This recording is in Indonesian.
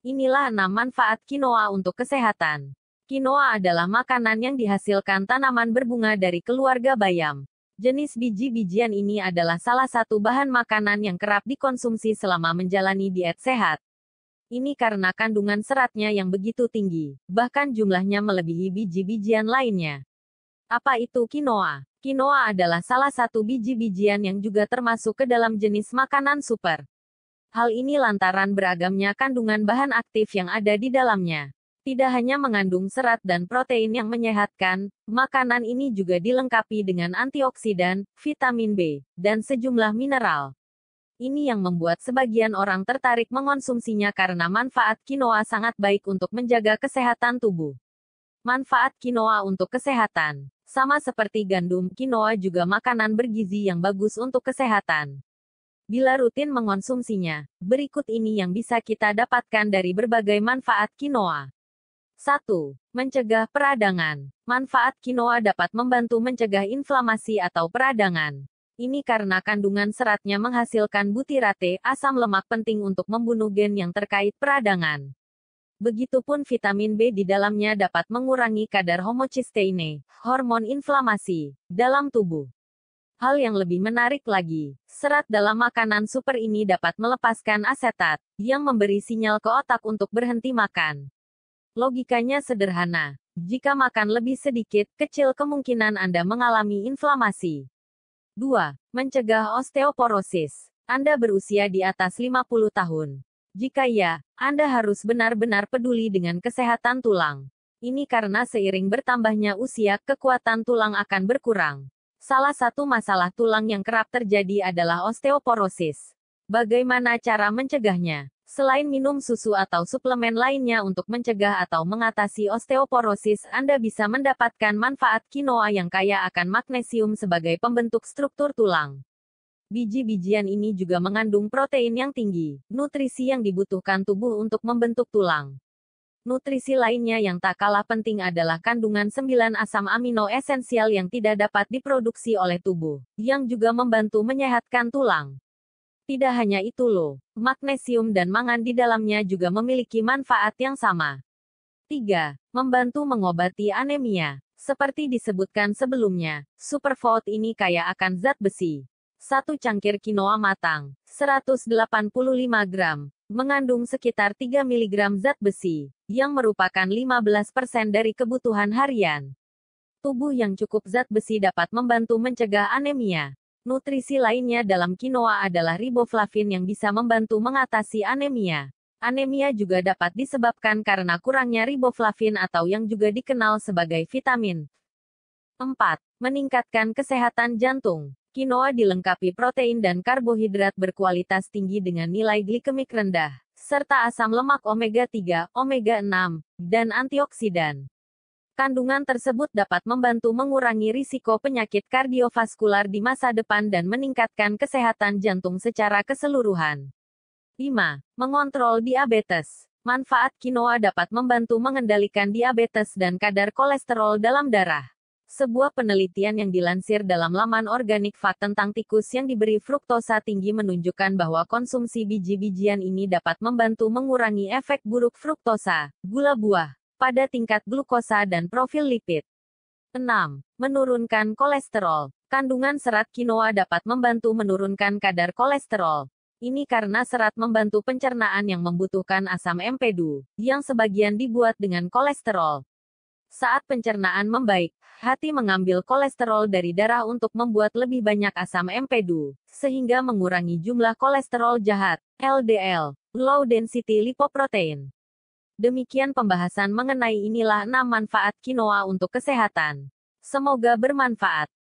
Inilah enam manfaat quinoa untuk kesehatan. Quinoa adalah makanan yang dihasilkan tanaman berbunga dari keluarga bayam. Jenis biji-bijian ini adalah salah satu bahan makanan yang kerap dikonsumsi selama menjalani diet sehat. Ini karena kandungan seratnya yang begitu tinggi, bahkan jumlahnya melebihi biji-bijian lainnya. Apa itu quinoa? Quinoa adalah salah satu biji-bijian yang juga termasuk ke dalam jenis makanan super. Hal ini lantaran beragamnya kandungan bahan aktif yang ada di dalamnya. Tidak hanya mengandung serat dan protein yang menyehatkan, makanan ini juga dilengkapi dengan antioksidan, vitamin B, dan sejumlah mineral. Ini yang membuat sebagian orang tertarik mengonsumsinya karena manfaat quinoa sangat baik untuk menjaga kesehatan tubuh. Manfaat quinoa untuk kesehatan sama seperti gandum, quinoa juga makanan bergizi yang bagus untuk kesehatan bila rutin mengonsumsinya. Berikut ini yang bisa kita dapatkan dari berbagai manfaat quinoa. 1. Mencegah peradangan. Manfaat quinoa dapat membantu mencegah inflamasi atau peradangan. Ini karena kandungan seratnya menghasilkan butirate, asam lemak penting untuk membunuh gen yang terkait peradangan. Begitupun vitamin B di dalamnya dapat mengurangi kadar homocysteine, hormon inflamasi, dalam tubuh. Hal yang lebih menarik lagi, serat dalam makanan super ini dapat melepaskan asetat, yang memberi sinyal ke otak untuk berhenti makan. Logikanya sederhana, jika makan lebih sedikit, kecil kemungkinan Anda mengalami inflamasi. 2. Mencegah osteoporosis. Anda berusia di atas 50 tahun. Jika ya, Anda harus benar-benar peduli dengan kesehatan tulang. Ini karena seiring bertambahnya usia, kekuatan tulang akan berkurang. Salah satu masalah tulang yang kerap terjadi adalah osteoporosis. Bagaimana cara mencegahnya? Selain minum susu atau suplemen lainnya untuk mencegah atau mengatasi osteoporosis, Anda bisa mendapatkan manfaat quinoa yang kaya akan magnesium sebagai pembentuk struktur tulang. Biji-bijian ini juga mengandung protein yang tinggi, nutrisi yang dibutuhkan tubuh untuk membentuk tulang. Nutrisi lainnya yang tak kalah penting adalah kandungan 9 asam amino esensial yang tidak dapat diproduksi oleh tubuh, yang juga membantu menyehatkan tulang. Tidak hanya itu loh, magnesium dan mangan di dalamnya juga memiliki manfaat yang sama. 3. Membantu mengobati anemia. Seperti disebutkan sebelumnya, superfood ini kaya akan zat besi. Satu cangkir quinoa matang, 185 gram, mengandung sekitar 3 mg zat besi, yang merupakan 15% dari kebutuhan harian. Tubuh yang cukup zat besi dapat membantu mencegah anemia. Nutrisi lainnya dalam quinoa adalah riboflavin yang bisa membantu mengatasi anemia. Anemia juga dapat disebabkan karena kurangnya riboflavin atau yang juga dikenal sebagai vitamin. 4. Meningkatkan kesehatan jantung. Kinoa dilengkapi protein dan karbohidrat berkualitas tinggi dengan nilai glikemik rendah, serta asam lemak omega-3, omega-6, dan antioksidan. Kandungan tersebut dapat membantu mengurangi risiko penyakit kardiovaskular di masa depan dan meningkatkan kesehatan jantung secara keseluruhan. 5. Mengontrol diabetes. Manfaat kinoa dapat membantu mengendalikan diabetes dan kadar kolesterol dalam darah. Sebuah penelitian yang dilansir dalam laman Organic Fact tentang tikus yang diberi fruktosa tinggi menunjukkan bahwa konsumsi biji-bijian ini dapat membantu mengurangi efek buruk fruktosa, gula buah, pada tingkat glukosa dan profil lipid. 6. Menurunkan kolesterol. Kandungan serat quinoa dapat membantu menurunkan kadar kolesterol. Ini karena serat membantu pencernaan yang membutuhkan asam empedu, yang sebagian dibuat dengan kolesterol. Saat pencernaan membaik, Hati mengambil kolesterol dari darah untuk membuat lebih banyak asam empedu, sehingga mengurangi jumlah kolesterol jahat, LDL, Low Density Lipoprotein. Demikian pembahasan mengenai inilah 6 manfaat quinoa untuk kesehatan. Semoga bermanfaat.